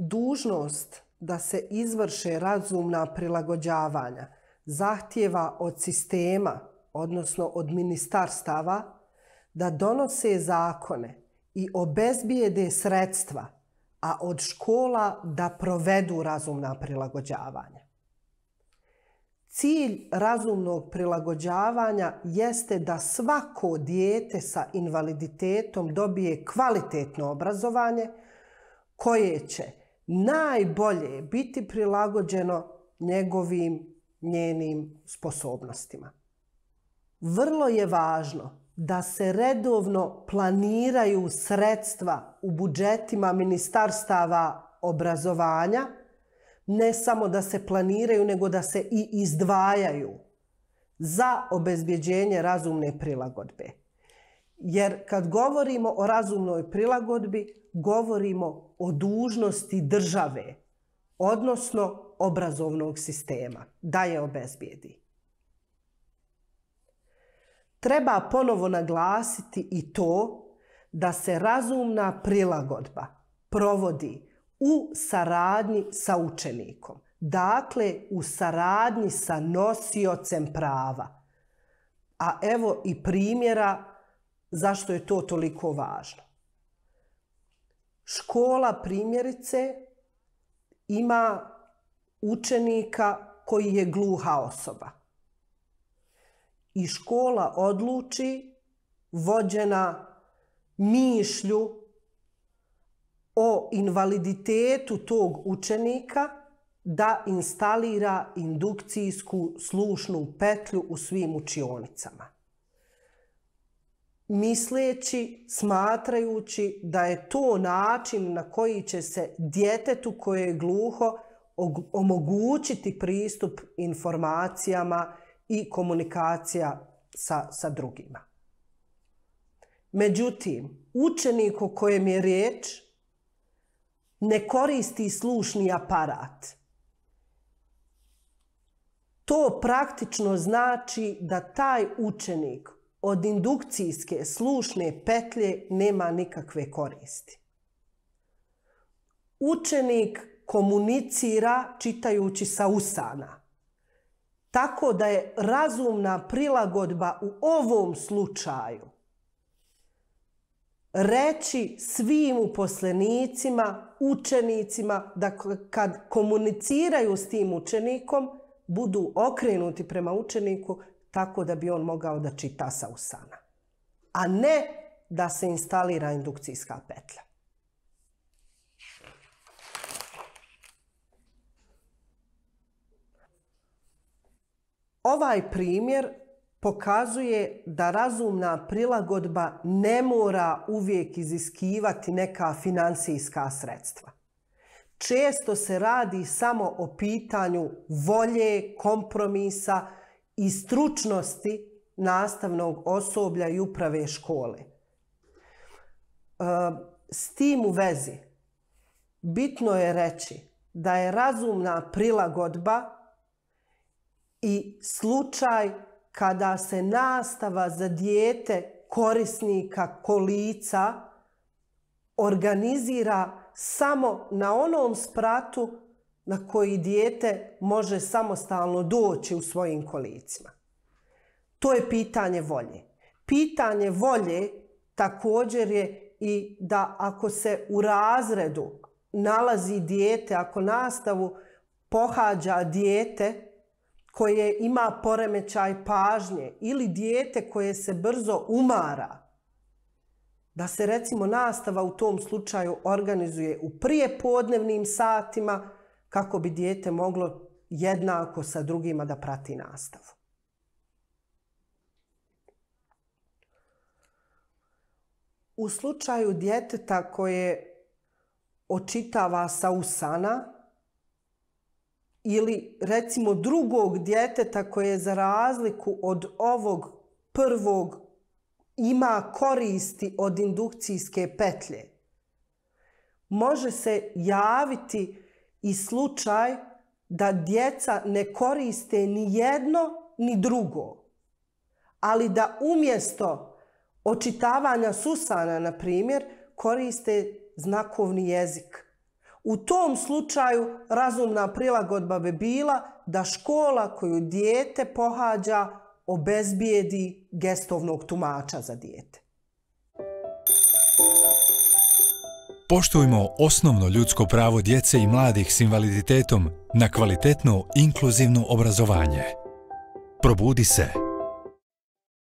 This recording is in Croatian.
Dužnost da se izvrše razumna prilagođavanja zahtjeva od sistema, odnosno od ministarstava, da donose zakone i obezbijede sredstva, a od škola da provedu razumna prilagođavanja. Cilj razumnog prilagođavanja jeste da svako dijete sa invaliditetom dobije kvalitetno obrazovanje koje će najbolje biti prilagođeno njegovim, njenim sposobnostima. Vrlo je važno da se redovno planiraju sredstva u budžetima ministarstava obrazovanja, ne samo da se planiraju, nego da se i izdvajaju za obezbjeđenje razumne prilagodbe. Jer kad govorimo o razumnoj prilagodbi, govorimo o dužnosti države, odnosno obrazovnog sistema, da je obezbijedi. Treba ponovo naglasiti i to da se razumna prilagodba provodi u saradnji sa učenikom. Dakle, u saradnji sa nosiocem prava. A evo i primjera Zašto je to toliko važno? Škola primjerice ima učenika koji je gluha osoba. I škola odluči vođena mišlju o invaliditetu tog učenika da instalira indukcijsku slušnu petlju u svim učionicama misleći, smatrajući da je to način na koji će se djetetu koje je gluho omogućiti pristup informacijama i komunikacija sa, sa drugima. Međutim, učenik o kojem je riječ ne koristi slušni aparat. To praktično znači da taj učenik od indukcijske slušne petlje nema nikakve koristi. Učenik komunicira čitajući sa usana. Tako da je razumna prilagodba u ovom slučaju reći svim uposlenicima, učenicima, da kad komuniciraju s tim učenikom, budu okrenuti prema učeniku tako da bi on mogao da čita sa usana. A ne da se instalira indukcijska petlja. Ovaj primjer pokazuje da razumna prilagodba ne mora uvijek iziskivati neka financijska sredstva. Često se radi samo o pitanju volje, kompromisa, i stručnosti nastavnog osoblja i uprave škole. E, s tim u vezi bitno je reći da je razumna prilagodba i slučaj kada se nastava za dijete korisnika kolica organizira samo na onom spratu na koji dijete može samostalno doći u svojim kolicima. To je pitanje volje. Pitanje volje također je i da ako se u razredu nalazi dijete, ako nastavu pohađa dijete koje ima poremećaj pažnje ili dijete koje se brzo umara, da se recimo nastava u tom slučaju organizuje u prijepodnevnim satima, kako bi dijete moglo jednako sa drugima da prati nastavu. U slučaju djeteta koje očitava sa usana ili recimo drugog djeteta koje za razliku od ovog prvog ima koristi od indukcijske petlje, može se javiti i slučaj da djeca ne koriste ni jedno ni drugo, ali da umjesto očitavanja susana, na primjer, koriste znakovni jezik. U tom slučaju razumna prilagodba bi bila da škola koju dijete pohađa obezbijedi gestovnog tumača za dijete. Poštujmo osnovno ljudsko pravo djece i mladih s invaliditetom na kvalitetno inkluzivno obrazovanje. Probudi se!